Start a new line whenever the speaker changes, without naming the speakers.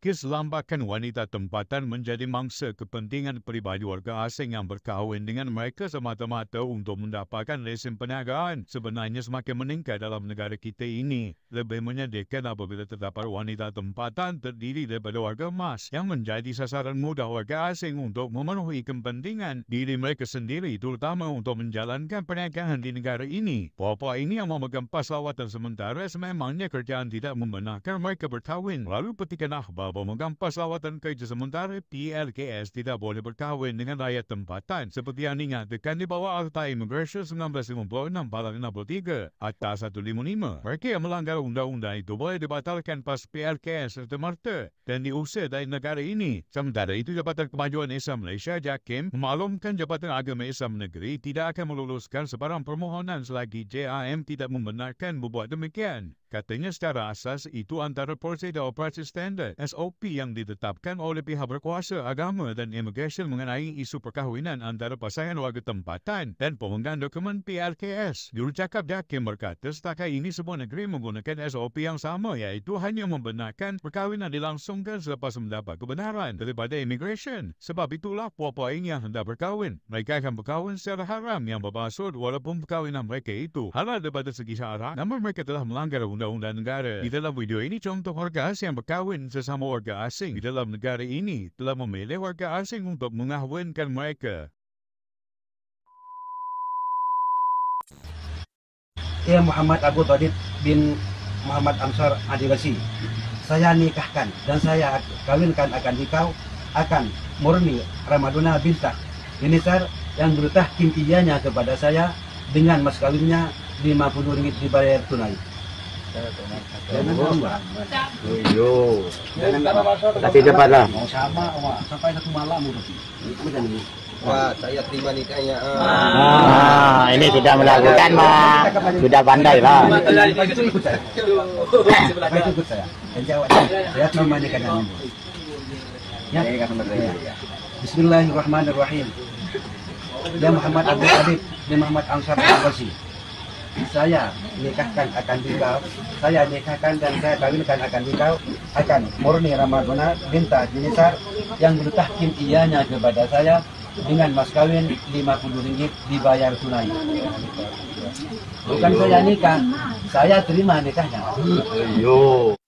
lambakan wanita tempatan menjadi mangsa kepentingan peribadi warga asing yang berkahwin dengan mereka semata-mata untuk mendapatkan lesen perniagaan sebenarnya semakin meningkat dalam negara kita ini. Lebih menyedihkan apabila terdapat wanita tempatan terdiri daripada warga emas yang menjadi sasaran mudah warga asing untuk memenuhi kepentingan diri mereka sendiri terutama untuk menjalankan perniagaan di negara ini. Papa ini yang memegang pas lawatan sementara sememangnya kerjaan tidak membenarkan mereka bertawin. Lalu petikan akhbar kalau pemegang pasawatan kerja sementara, PLKS tidak boleh berkahwin dengan rakyat tempatan seperti yang diingatkan di bawah Akta Immigration 1956 Balang 63 atas 155. Mereka yang melanggar undang-undang itu boleh dibatalkan pas PLKS serta merta dan diusir dari negara ini. Sementara itu, Jabatan Kemajuan Islam Malaysia, JAKIM, memaklumkan Jabatan Agama Islam Negeri tidak akan meluluskan sebarang permohonan selagi JAM tidak membenarkan berbuat demikian. Katanya secara asas itu antara prosedur operasi standard SOP yang ditetapkan oleh pihak berkuasa agama dan immigration mengenai isu perkahwinan antara pasangan warga tempatan dan pemegang dokumen PLKS. cakap Jakim berkata setakat ini semua negeri menggunakan SOP yang sama iaitu hanya membenarkan perkahwinan dilangsungkan selepas mendapat kebenaran daripada immigration. Sebab itulah puan-puan yang hendak berkahwin. Mereka akan berkahwin secara haram yang bermaksud walaupun perkahwinan mereka itu halal daripada segi syarat namun mereka telah melanggar undang undang-undang negara. Di dalam video ini, contoh warga asing yang berkahwin sesama warga asing di dalam negara ini telah memilih warga asing untuk mengahwinkan mereka.
Saya Muhammad Abu Tadid bin Muhammad Ansar Adilasi. Saya nikahkan dan saya kawinkan akan nikau akan murni Ramaduna Bintah Yunisar yang berutah kintianya kepada saya dengan mas kawinnya 50 ringgit dibayar tunai. Tapi cepatlah. Mau sama awak. Sampai satu malam tu. Wah, saya terima nikahnya. Ah. ini sudah melakukan, Pak. Sudah pandai, lah. terima nikahnya. Bismillahirrahmanirrahim. Ya Muhammad Abdul Habib, Ya Muhammad Ansar Al-Basi saya nikahkan akan dikau. saya nikahkan dan saya kawinkan akan dikau. akan murni ramadona Minta jenisar yang bertahkim ianya kepada saya dengan mas kawin 50 ringgit dibayar tunai
bukan saya nikah
saya terima
nikahnya Ayo.